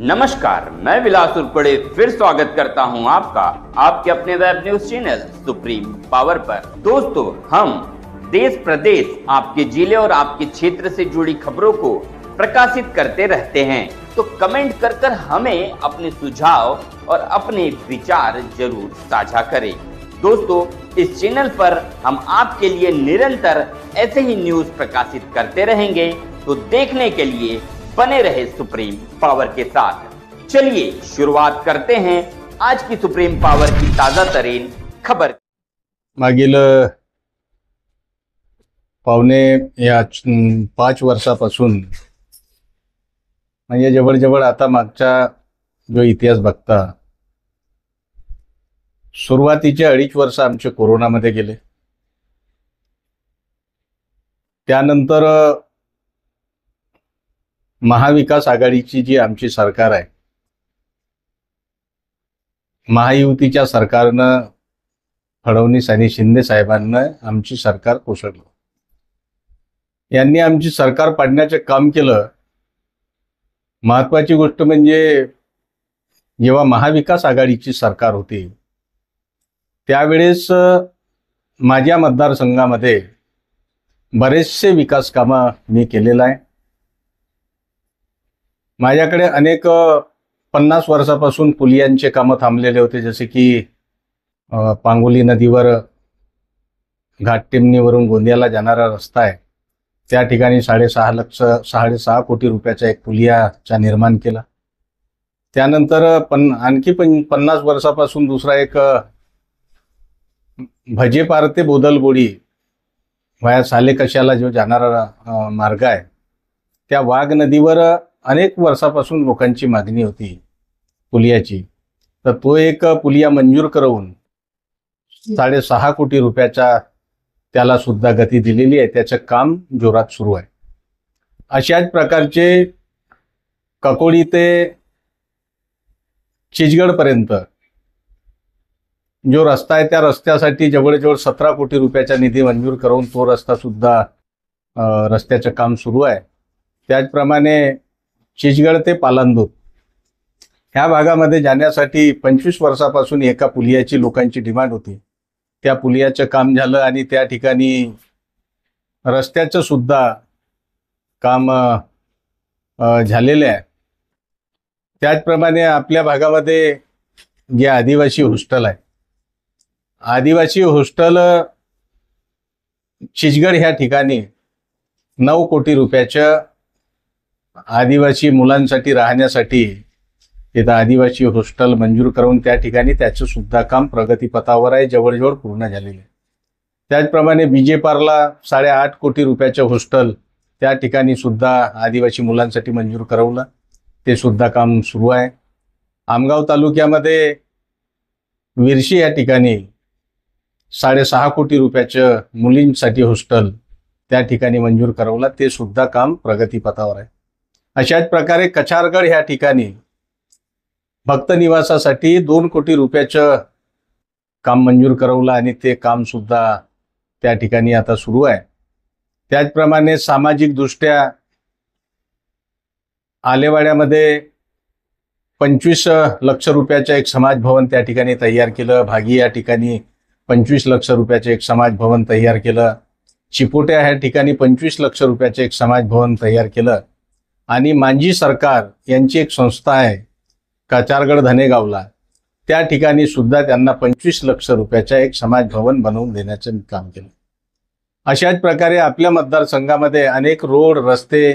नमस्कार मैं विलास उर्पड़े फिर स्वागत करता हूं आपका आपके अपने web news channel supreme power पर दोस्तों हम देश प्रदेश आपके जिले और आपके क्षेत्र से जुड़ी खबरों को प्रकाशित करते रहते हैं तो कमेंट कर कर हमें अपने सुझाव और अपने विचार जरूर साझा करें दोस्तों इस चैनल पर हम आपके लिए निरंतर ऐसे ही न्यूज प्रकाशित करते रहेंगे तो देखने के लिए बने रहे सुप्रीम पावर के साथ चलिए शुरुआत करते हैं आज की सुप्रीम पावर की ताजा तरीन खबर मागील पावने या पाच वर्षापासून म्हणजे जवळजवळ आता मागचा जो इतिहास बघता सुरुवातीचे अडीच वर्ष आमचे कोरोनामध्ये गेले त्यानंतर महाविकास आघाडीची जी आमची सरकार आहे महायुतीच्या सरकारनं फडणवीस आणि शिंदे साहेबांना आमची सरकार कोसळलं यांनी आमची सरकार पाडण्याचं काम केलं महत्वाची गोष्ट म्हणजे जेव्हा महाविकास आघाडीची सरकार होती त्यावेळेस माझ्या मतदारसंघामध्ये बरेचसे विकास कामं मी केलेलं आहे माझ्याकडे अनेक पन्नास वर्षापासून पुलियांचे कामं थांबलेले होते जसे की पांगोली नदीवर घाटटिमणीवरून गोंदियाला जाणारा रस्ता आहे त्या ठिकाणी साडेसहा लक्ष साडेसहा कोटी रुपयाचा एक पुलियाचा निर्माण केला त्यानंतर पण आणखी पण पन्नास वर्षापासून दुसरा एक भजेपार ते बोदलगोडी व्हाया साले कशाला जो जाणारा मार्ग आहे त्या वाघ नदीवर अनेक वर्षापासून लोकांची मागणी होती पुलियाची तर तो एक पुलिया मंजूर करून साडेसहा कोटी रुपयाच्या त्याला सुद्धा गती दिलेली आहे त्याचं काम जोरात सुरू आहे अशाच प्रकारचे ककोळी ते चिचगडपर्यंत जो रस्ता आहे त्या रस्त्यासाठी जवळजवळ सतरा कोटी रुपयाचा निधी मंजूर करून तो रस्ता सुद्धा रस्त्याचं काम सुरू आहे त्याचप्रमाणे चिचगड ते पालांदूर ह्या भागामध्ये जाण्यासाठी पंचवीस वर्षापासून एका पुलियाची लोकांची डिमांड होती त्या पुलियाचं काम झालं आणि त्या ठिकाणी रस्त्याचं सुद्धा काम झालेलं आहे त्याचप्रमाणे आपल्या भागामध्ये जे आदिवासी हॉस्टेल आहे आदिवासी हॉस्टेल चिचगड ह्या ठिकाणी नऊ कोटी रुपयाचं आदिवासी मुलांसाठी राहण्यासाठी तिथं आदिवासी हॉस्टेल मंजूर करून त्या ठिकाणी त्याचं सुद्धा काम प्रगतीपथावर आहे जवळजवळ पूर्ण झालेलं आहे त्याचप्रमाणे पारला साडेआठ कोटी रुपयाचं हॉस्टेल त्या ठिकाणी सुद्धा आदिवासी मुलांसाठी मंजूर करवलं ते सुद्धा काम सुरू आहे आमगाव तालुक्यामध्ये विरशी या ठिकाणी साडेसहा कोटी रुपयाचं मुलींसाठी हॉस्टेल त्या ठिकाणी मंजूर करवलं ते सुद्धा काम प्रगतीपथावर आहे अशाच प्रकारे कचारगड ह्या ठिकाणी भक्त निवासासाठी दोन कोटी रुपयाचं काम मंजूर करवलं आणि ते काम सुद्धा त्या ठिकाणी आता सुरू आहे त्याचप्रमाणे सामाजिकदृष्ट्या आलेवाड्यामध्ये पंचवीस लक्ष रुपयाचं एक समाज भवन त्या ठिकाणी तयार केलं भागी या ठिकाणी पंचवीस लक्ष रुपयाचं एक समाज भवन तयार केलं चिपोट्या ह्या ठिकाणी पंचवीस लक्ष रुपयाचं एक समाज भवन तयार केलं आणि मांजी सरकार यांची एक संस्था आहे काचारगड धनेगावला त्या ठिकाणी सुद्धा त्यांना पंचवीस लक्ष रुपयाचा एक समाज भवन बनवून देण्याचं काम केलं अशाच प्रकारे आपल्या मतदारसंघामध्ये अनेक रोड रस्ते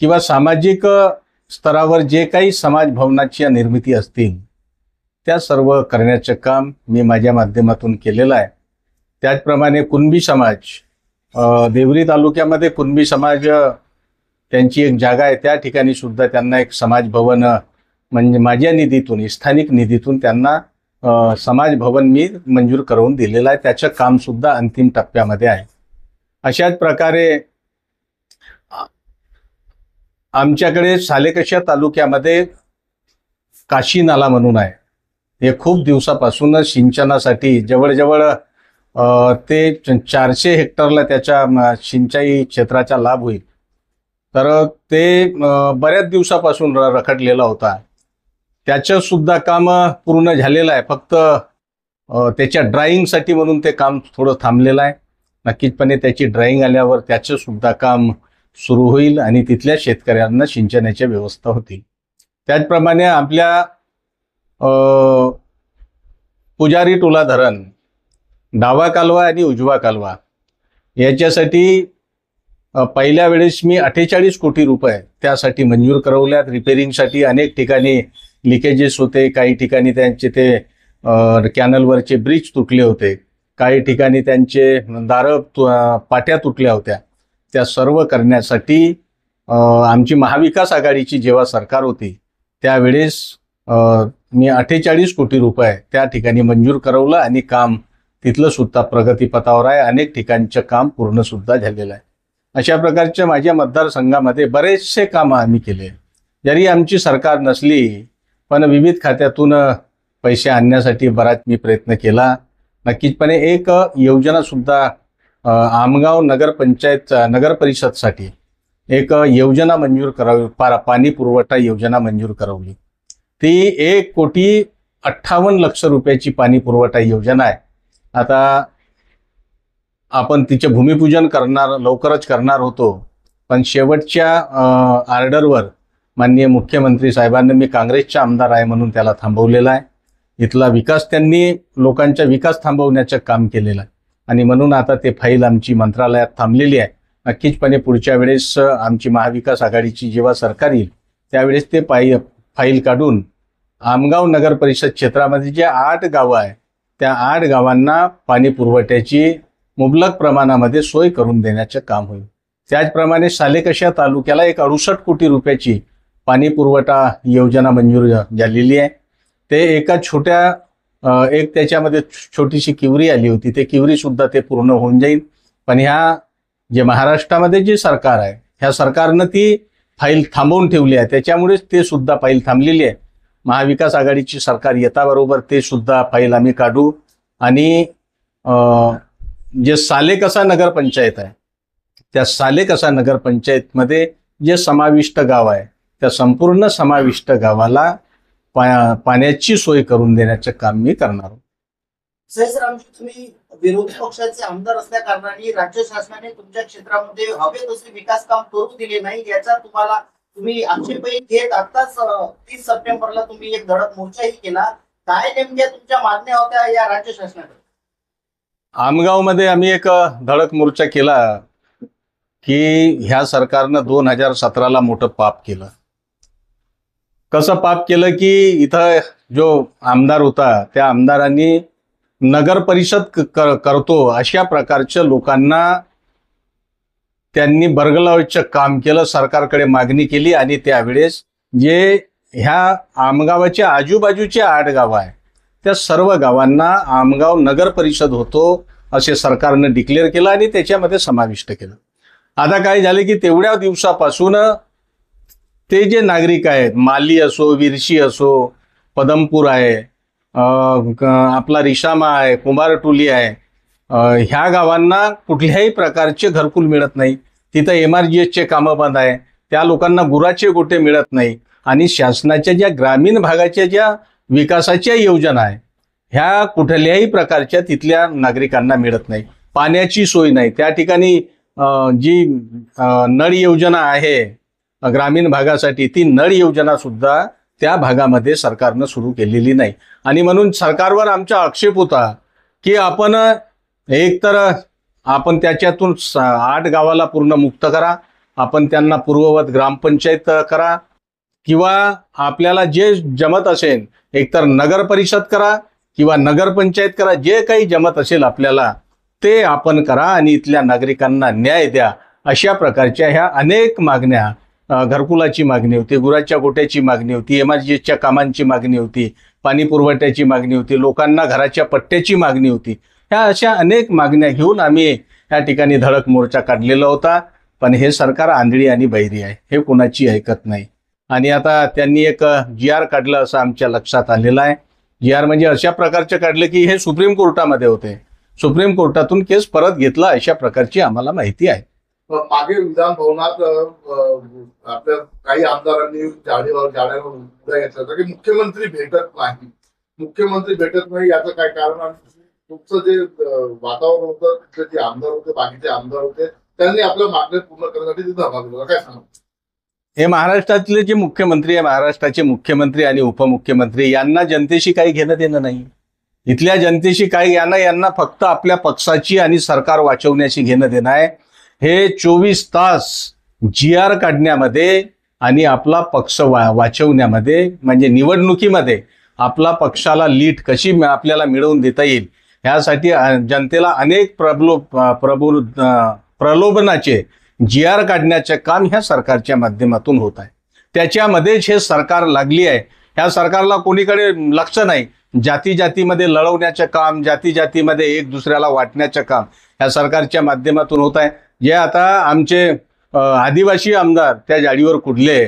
किंवा सामाजिक स्तरावर जे काही समाज भवनाची निर्मिती असतील त्या सर्व करण्याचं काम मी माझ्या माध्यमातून केलेलं आहे त्याचप्रमाणे कुणबी समाज देवरी तालुक्यामध्ये कुणबी समाज त्यांची एक जागा आहे त्या ठिकाणी सुद्धा त्यांना एक समाज भवन म्हणजे माझ्या निधीतून स्थानिक निधीतून त्यांना समाज भवन मी मंजूर करून दिलेलं आहे त्याचं कामसुद्धा अंतिम टप्प्यामध्ये आहे अशाच प्रकारे आमच्याकडे सालेकशा तालुक्यामध्ये काशी नाला म्हणून आहे हे खूप दिवसापासून सिंचनासाठी जवळजवळ ते चारशे हेक्टरला त्याच्या सिंचाई क्षेत्राचा लाभ होईल तर ते बऱ्याच दिवसापासून रखडलेला होता सुद्धा काम पूर्ण झालेलं आहे फक्त त्याच्या ड्राईंगसाठी म्हणून ते काम थोडं थांबलेलं आहे नक्कीचपणे त्याची ड्राईंग आल्यावर त्याचंसुद्धा काम सुरू होईल आणि तिथल्या शेतकऱ्यांना सिंचनाची व्यवस्था होतील त्याचप्रमाणे आपल्या पुजारी टोला धरण डावा कालवा आणि उजवा कालवा याच्यासाठी पहिल्या वेळेस मी अठ्ठेचाळीस कोटी रुपये त्यासाठी मंजूर करवल्यात रिपेरिंगसाठी अनेक ठिकाणी लिकेजेस होते काही ठिकाणी त्यांचे ते कॅनलवरचे ब्रिज तुटले होते काही ठिकाणी त्यांचे दारं पाट्या तुटल्या होत्या त्या सर्व करण्यासाठी आमची महाविकास आघाडीची जेव्हा सरकार होती त्यावेळेस मी अठ्ठेचाळीस कोटी रुपये त्या ठिकाणी मंजूर करवलं आणि काम तिथलं सुद्धा प्रगतीपथावर आहे अनेक ठिकाणचं काम पूर्ण सुद्धा झालेलं आहे अशा प्रकारच्या माझ्या मतदारसंघामध्ये बरेचसे कामं आम्ही केले जरी आमची सरकार नसली पण विविध खात्यातून पैसे आणण्यासाठी बराच मी प्रयत्न केला नक्कीचपणे एक योजनासुद्धा आमगाव नगरपंचायत नगर परिषदसाठी एक योजना मंजूर करावी पा पाणी पुरवठा योजना मंजूर करवली ती एक कोटी अठ्ठावन्न लक्ष रुपयाची पाणी पुरवठा योजना आहे आता आपण तिचे भूमिपूजन करणार लवकरच करणार होतो पण शेवटच्या आर्डरवर माननीय मुख्यमंत्री साहेबांनी मी काँग्रेसचा आमदार आहे म्हणून त्याला थांबवलेला आहे इथला विकास त्यांनी लोकांचा विकास थांबवण्याचं काम केलेलं आहे आणि म्हणून आता ते फाईल आमची मंत्रालयात थांबलेली आहे नक्कीचपणे पुढच्या वेळेस आमची महाविकास आघाडीची जेव्हा सरकार येईल त्यावेळेस ते पाई फाईल काढून आमगाव नगर परिषद क्षेत्रामध्ये जे आठ गावं आहे त्या आठ गावांना पाणी पुरवठ्याची मुबलक प्रमाणामध्ये सोय करून देण्याचे काम होईल त्याचप्रमाणे सालेकशा तालुक्याला एक अडुसष्ट कोटी रुपयाची पाणी पुरवठा योजना मंजूर झालेली आहे ते एका छोट्या एक त्याच्यामध्ये छोटीशी किवरी आली होती ते किवरीसुद्धा ते पूर्ण होऊन जाईल पण ह्या जे महाराष्ट्रामध्ये जे सरकार आहे ह्या सरकारनं ती फाईल थांबवून ठेवली आहे त्याच्यामुळेच ते सुद्धा फाईल थांबलेली आहे महाविकास आघाडीची सरकार येताबरोबर ते सुद्धा फाईल आम्ही काढू आणि जे सालेकसा नगरपंचायत आहे त्या सालेकसा मध्ये जे समाविष्ट गाव आहे त्या संपूर्ण समाविष्ट गावाला पाण्याची सोय करून देण्याचं काम मी करणार आहोत तुम्ही विरोधी पक्षाचे आमदार असल्या कारणाने राज्य शासनाने तुमच्या क्षेत्रामध्ये हवे तसे विकास काम करू दिले नाही याचा तुम्हाला तुम्ही आक्षेपही घेत आताच तीस सप्टेंबरला तुम्ही एक धडक मोर्चाही केला काय नेमक्या तुमच्या मागण्या होत्या या राज्य शासनाकडे आमगावमध्ये आम्ही एक धडक मोर्चा केला की ह्या सरकारनं दोन हजार सतराला मोठं पाप केलं कसं पाप केलं की इथं जो आमदार होता त्या आमदारांनी नगर परिषद करतो अशा प्रकारच्या लोकांना त्यांनी बर्गलावचं काम केलं सरकारकडे मागणी केली आणि त्यावेळेस जे ह्या आमगावाच्या आजूबाजूचे आठ गाव आहे त्या सर्व गावांना आमगाव नगर परिषद होतो असे सरकारनं डिक्लेअर केलं आणि त्याच्यामध्ये समाविष्ट केलं आता काय झाले की तेवढ्या दिवसापासून ते जे नागरिक आहेत माली असो विरशी असो पदमपूर आहे आपला रिशामा आहे कुंभारटुली आहे ह्या गावांना कुठल्याही प्रकारचे घरकुल मिळत नाही तिथं एम आर जी एसचे कामं बंद आहे त्या लोकांना गुराचे गोटे मिळत नाही आणि शासनाच्या ज्या ग्रामीण भागाच्या ज्या विकासाच्या योजना आहे ह्या कुठल्याही प्रकारच्या तिथल्या नागरिकांना मिळत नाही पाण्याची सोय नाही त्या ठिकाणी जी नळ योजना आहे ग्रामीण भागासाठी ती नळ योजना सुद्धा त्या भागामध्ये सरकारनं सुरू केलेली नाही आणि म्हणून सरकारवर आमचा आक्षेप होता की आपण एकतर आपण त्याच्यातून आठ गावाला पूर्ण मुक्त करा आपण त्यांना पूर्ववत ग्रामपंचायत करा किंवा आपल्याला जे जमत असेल एकतर नगर परिषद करा किंवा नगरपंचायत करा जे काही जमत असेल आपल्याला ते आपण करा आणि इथल्या नागरिकांना न्याय द्या अशा प्रकारच्या ह्या अनेक मागण्या घरकुलाची मागणी होती गुराच्या गोट्याची मागणी होती एमआरजीच्या कामांची मागणी होती पाणीपुरवठ्याची मागणी होती लोकांना घराच्या पट्ट्याची मागणी होती ह्या अशा अनेक मागण्या घेऊन आम्ही या ठिकाणी धडक मोर्चा काढलेला होता पण हे सरकार आंधळी आणि बैरी आहे हे कोणाची ऐकत नाही आणि आता त्यांनी एक जी आर काढलं असं आमच्या लक्षात आलेलं आहे जी आर म्हणजे अशा प्रकारचे काढले की हे सुप्रीम कोर्टामध्ये होते सुप्रीम कोर्टातून केस परत घेतला अशा प्रकारची आम्हाला माहिती आहे मागे विधान भवनात आपल्या काही आमदारांनी जाडेवर जाड्यावर घेतला होता की मुख्यमंत्री भेटत नाही मुख्यमंत्री भेटत नाही याचं काय कारण तुमचं जे वातावरण होतं तिथले जे आमदार होते बाकीचे आमदार होते त्यांनी आपल्या मागण्या पूर्ण करण्यासाठी तिथं भाग काय सांगतो हे महाराष्ट्रातले जे मुख्यमंत्री आहे महाराष्ट्राचे मुख्यमंत्री आणि उपमुख्यमंत्री यांना जनतेशी काही घेणं देणं नाही इथल्या जनतेशी काही यांना यांना फक्त आपल्या पक्षाची आणि सरकार वाचवण्याशी घेणं देणं आहे हे चोवीस तास जी आर काढण्यामध्ये आणि आपला पक्ष वा वाचवण्यामध्ये म्हणजे निवडणुकीमध्ये आपला पक्षाला लीट कशी आपल्याला मिळवून देता येईल यासाठी जनतेला अनेक प्रबलो प्रबोल प्रलोभनाचे जी आर काढण्याचे काम ह्या सरकारच्या माध्यमातून होत आहे त्याच्यामध्येच हे सरकार लागली आहे ह्या सरकारला कोणीकडे लक्ष नाही जाती जातीमध्ये लढवण्याचं काम जाती जातीमध्ये एक दुसऱ्याला वाटण्याचं काम ह्या सरकारच्या माध्यमातून होत आहे जे आता आमचे आदिवासी आमदार त्या जाडीवर कुठले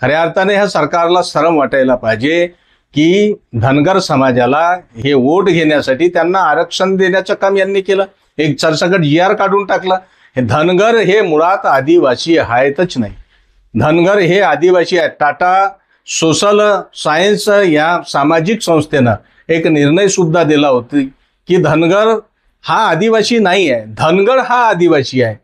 खऱ्या अर्थाने ह्या सरकारला सरम वाटायला पाहिजे की धनगर समाजाला हे वोट घेण्यासाठी त्यांना आरक्षण देण्याचं काम यांनी केलं एक सरसकट जी आर काढून टाकला हे धनगर हे मुळात आदिवासी आहेतच नाही धनगर हे आदिवासी आहेत टाटा सोशल सायन्स या सामाजिक संस्थेनं एक निर्णय सुद्धा दिला होता की धनगर हा आदिवासी नाही आहे धनगड हा आदिवासी आहे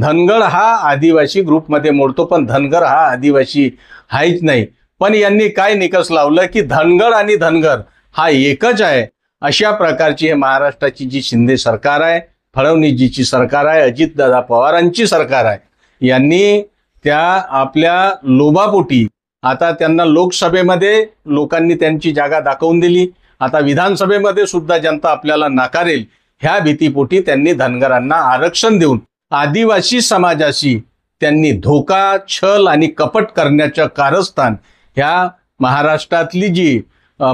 धनगड हा आदिवासी ग्रुपमध्ये मोडतो पण धनगर हा आदिवासी आहेच नाही पण यांनी काय निकष लावलं की धनगड आणि धनगर हा एकच आहे अशा प्रकारची हे महाराष्ट्राची जी शिंदे सरकार आहे फडणवीसजीची सरकार आहे अजितदादा पवारांची सरकार आहे यांनी त्या आपल्या लोभापोटी आता त्यांना लोकसभेमध्ये लोकांनी त्यांची जागा दाखवून दिली आता विधानसभेमध्ये सुद्धा जनता आपल्याला नाकारेल ह्या भीतीपोटी त्यांनी धनगरांना आरक्षण देऊन आदिवासी समाजाशी त्यांनी धोका छल आणि कपट करण्याचं कारस्थान ह्या महाराष्ट्रातली जी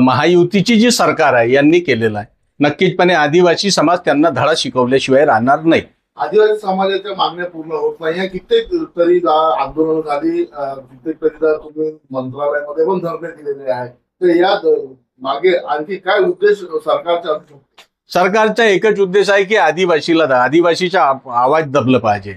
महायुतीची जी सरकार आहे यांनी केलेलं आहे नक्कीचपणे आदिवासी समाज त्यांना धडा शिकवल्याशिवाय राहणार नाही आदिवासी समाजाच्या मागण्या पूर्ण होत नाही कित्येक तरी आंदोलन झाली कित्येक तरी तुम्ही मंत्रालयामध्ये पण धरणे दिलेले आहेत तर या मागे आणखी काय उद्देश सरकारचा सरकारचा एकच उद्देश आहे की आदिवासीला आदिवासीचा आवाज दबलं पाहिजे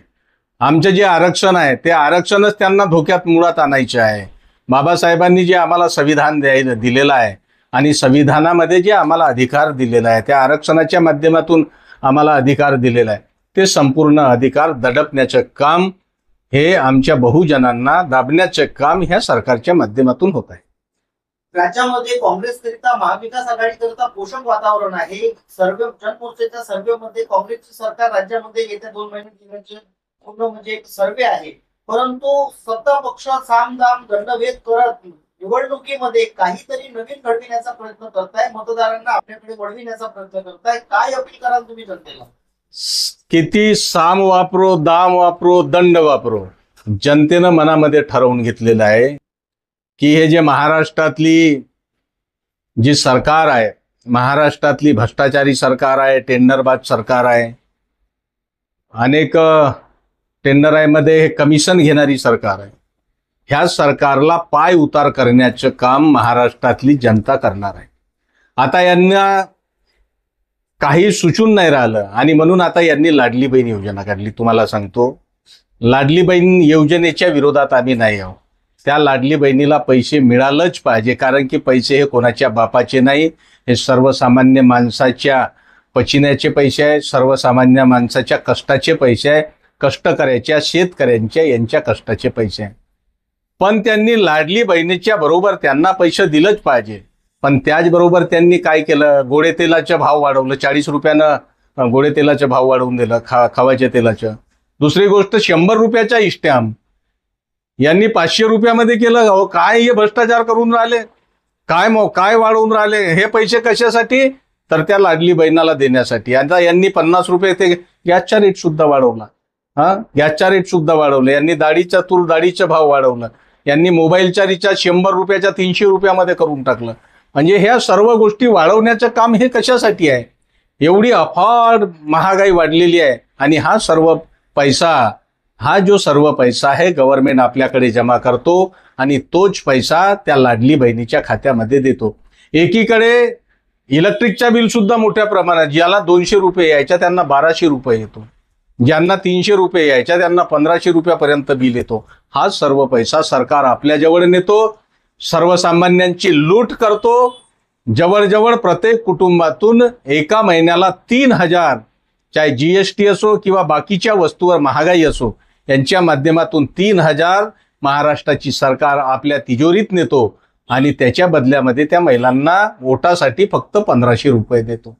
आमचं जे आरक्षण आहे ते आरक्षणच त्यांना धोक्यात मुळात आणायचे आहे बाबासाहेबांनी जे आम्हाला संविधान द्यायला दिलेलं आहे आणि संविधानामध्ये जे आम्हाला अधिकार दिलेला आहे त्या आरक्षणाच्या माध्यमातून आम्हाला अधिकार दिलेला आहे ते संपूर्ण अधिकार दडपण्याचं काम हे आमच्या बहुजनांना दाबण्याचं काम ह्या सरकारच्या माध्यमातून होत आहे राज्यामध्ये काँग्रेस करिता महाविकास आघाडी करिता पोषक वातावरण आहे सर्वे जनमोर्चाच्या सर्वेमध्ये काँग्रेस सरकार राज्यामध्ये येत्या दोन महिने पूर्ण म्हणजे एक सर्वे आहे परंतु सत्ता पक्ष सामदाम दंडभेद करत निवडणुकीमध्ये काहीतरी नवीन घडविण्याचा प्रयत्न करताय मतदारांना आपल्याकडे वळविण्याचा प्रयत्न करताय काय अपील कराल तुम्ही जनतेला किती साम वापरो दाम वापरो दंड वापरो जनतेनं मनामध्ये ठरवून घेतलेलं आहे की हे जे महाराष्ट्रातली जी सरकार आहे महाराष्ट्रातली भ्रष्टाचारी सरकार आहे टेंडरबाज सरकार आहे अनेक टेंडरमध्ये हे कमिशन घेणारी सरकार आहे ह्या सरकारला पाय उतार करण्याचं काम महाराष्ट्रातली जनता करणार आहे आता यांना काही सुचून नाही राहिलं आणि म्हणून आता यांनी लाडली बहीण योजना काढली तुम्हाला सांगतो लाडली बहीण योजनेच्या विरोधात आम्ही नाही आहोत त्या लाडली बहिणीला पैसे मिळालंच पाहिजे कारण की पैसे हे कोणाच्या बापाचे नाही हे सर्वसामान्य माणसाच्या पचिन्याचे पैसे आहे सर्वसामान्य माणसाच्या कष्टाचे पैसे आहे कष्ट करायच्या शेतकऱ्यांच्या यांच्या कष्टाचे पैसे आहे पण त्यांनी लाडली बहिणीच्या बरोबर त्यांना पैसे दिलंच पाहिजे पण त्याचबरोबर त्यांनी काय केलं गोडे तेलाचा भाव वाढवलं चाळीस रुपयानं गोडे तेलाचा भाव वाढवून दिलं खा खावायच्या तेलाचं दुसरी गोष्ट शंभर रुपयाचा स्टॅम्प यांनी पाचशे रुपयामध्ये केलं हो काय हे भ्रष्टाचार करून राहिले काय मग काय वाढवून राहिले हे पैसे कशासाठी तर त्या लाडली बहिणाला देण्यासाठी आता यांनी पन्नास रुपये ते गॅसचा रेट सुद्धा वाढवला हा गॅसचा रेट सुद्धा वाढवला यांनी दाढीचा तूर दाढीचा भाव वाढवला यांनी मोबाईलचा रिचार्ज शंभर रुपयाच्या तीनशे रुपयामध्ये करून टाकलं म्हणजे ह्या सर्व गोष्टी वाढवण्याचं काम हे कशासाठी आहे एवढी अफाट महागाई वाढलेली आहे आणि हा सर्व पैसा हा जो सर्व पैसा आहे गव्हर्नमेंट आपल्याकडे जमा करतो आणि तोच पैसा त्या लाडली बहिणीच्या खात्यामध्ये देतो एकीकडे इलेक्ट्रिकच्या बिलसुद्धा मोठ्या प्रमाणात ज्याला दोनशे रुपये यायच्या त्यांना बाराशे रुपये येतो ज्यांना तीनशे रुपये यायच्या त्यांना पंधराशे रुपयापर्यंत बिल येतो हा सर्व पैसा सरकार आपल्याजवळ नेतो सर्वसामान्यांची लूट करतो जवळजवळ प्रत्येक कुटुंबातून एका महिन्याला तीन हजार चाहे जी एस टी असो किंवा बाकीच्या वस्तूवर महागाई असो यांच्या माध्यमातून तीन हजार महाराष्ट्राची सरकार आपल्या तिजोरीत नेतो आणि त्याच्या बदल्यामध्ये त्या महिलांना वोटासाठी फक्त पंधराशे रुपये देतो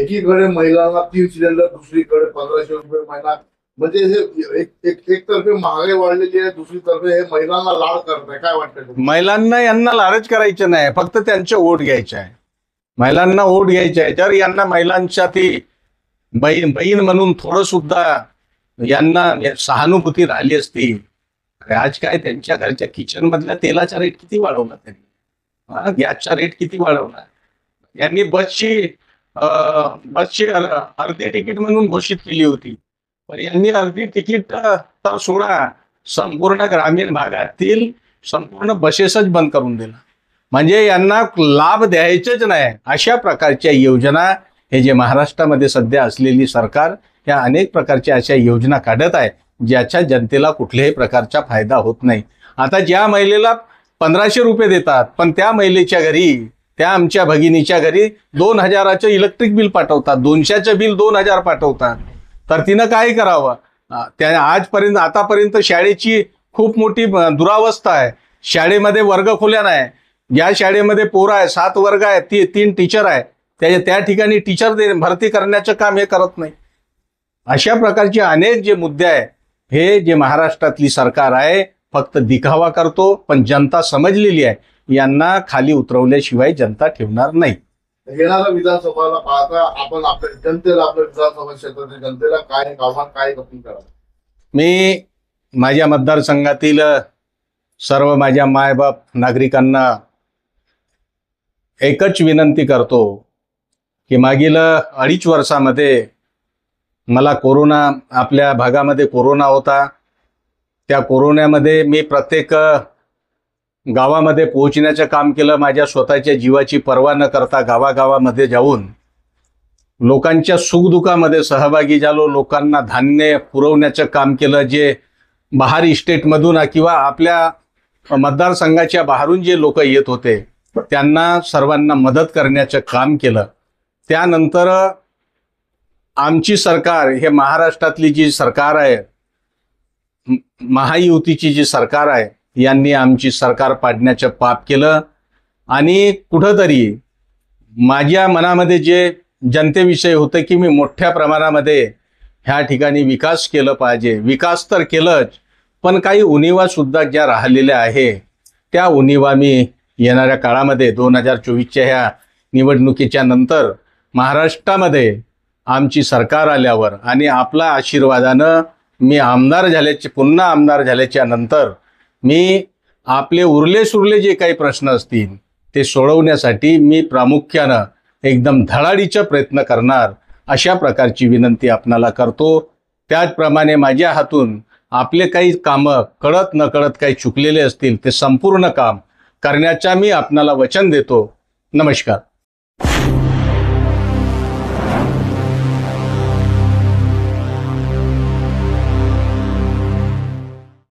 एकीकडे महिलांना तीन सिलेंडर दुसरीकडे पंधराशे रुपये महिना म्हणजे हे एक एक एकतर्फे महागाई वाढलेली आहे तर्फे हे महिलांना लाड करत काय वाटतं महिलांना यांना लाडच करायचं नाही फक्त त्यांचे वोट घ्यायचे आहे महिलांना वोट घ्यायचे आहे जर यांना महिलांच्या ती बहीण बहीण म्हणून थोडं सुद्धा यांना सहानुभूती राहिली असती आज काय त्यांच्या घरच्या किचन मधल्या तेलाचा रेट किती वाढवला त्यांनी गॅसचा रेट किती वाढवला यांनी बसची पाचशे अर्धी तिकीट म्हणून घोषित केली होती पण यांनी अर्धी तिकीट तर सोडा संपूर्ण ग्रामीण भागातील संपूर्ण बसेसच बंद करून दिला म्हणजे यांना लाभ द्यायचेच नाही अशा प्रकारच्या योजना हे जे महाराष्ट्रामध्ये सध्या असलेली सरकार या अनेक प्रकारच्या अशा योजना काढत आहे ज्याच्या जनतेला कुठल्याही प्रकारचा फायदा होत नाही आता ज्या महिलेला पंधराशे रुपये देतात पण त्या महिलेच्या घरी त्या आमच्या भगिनीच्या घरी दोन हजाराचं इलेक्ट्रिक बिल पाठवतात दोनशेचं बिल दोन हजार पाठवतात तर तिनं काय करावं त्या आजपर्यंत आतापर्यंत शाळेची खूप मोठी दुरावस्था आहे शाळेमध्ये वर्ग खोल्या नाही ज्या शाळेमध्ये पोरं आहे सात वर्ग आहे ती तीन टीचर आहे त्या त्या ठिकाणी टीचर दे भरती करण्याचं काम हे करत नाही अशा प्रकारचे अनेक जे मुद्दे आहे हे जे महाराष्ट्रातली सरकार आहे फक्त दिखावा करतो पण जनता समजलेली आहे यांना खाली उतरवल्याशिवाय जनता ठेवणार नाही येणाऱ्या विधानसभाला पाहता आपण आपल्या जनतेला आपल्या विधानसभा क्षेत्रातील जनतेला काय आव्हान काय कपून करा मी माझ्या मतदारसंघातील सर्व माझ्या मायबाप नागरिकांना एकच विनंती करतो की मागील अडीच वर्षामध्ये मला कोरोना आपल्या भागामध्ये कोरोना होता त्या कोरोनामध्ये मी प्रत्येक गावामध्ये पोहोचण्याचं काम केलं माझ्या स्वतःच्या जीवाची पर्वा न करता गावागावामध्ये जाऊन लोकांच्या सुखदुखामध्ये सहभागी झालो लोकांना धान्य पुरवण्याचं काम केलं जे बाहेर इस्टेटमधून किंवा आपल्या मतदारसंघाच्या बाहेरून जे लोक येत होते त्यांना सर्वांना मदत करण्याचं काम केलं त्यानंतर आमची सरकार हे महाराष्ट्रातली जी सरकार आहे महायुतीची जी सरकार आहे यांनी आमची सरकार पाडण्याचं पाप केलं आणि कुठंतरी माझ्या मनामध्ये जे जनतेविषयी होतं की मी मोठ्या प्रमाणामध्ये ह्या ठिकाणी विकास केलं पाहिजे विकास तर केलंच पण काही सुद्धा ज्या राहिलेल्या आहे त्या उणीवा मी येणाऱ्या काळामध्ये दोन हजार चोवीसच्या ह्या निवडणुकीच्या नंतर महाराष्ट्रामध्ये आमची सरकार आल्यावर आणि आपला आशीर्वादानं मी आमदार झाल्याचे पुन्हा आमदार झाल्याच्या नंतर मी आपले उरले सुरले जे काही प्रश्न असतील ते सोडवण्यासाठी मी प्रामुख्यानं एकदम धडाडीचा प्रयत्न करणार अशा प्रकारची विनंती आपणाला करतो त्याचप्रमाणे माझ्या हातून आपले काही कामं कळत कळत काही चुकलेले असतील ते संपूर्ण काम करण्याचा मी आपणाला वचन देतो नमस्कार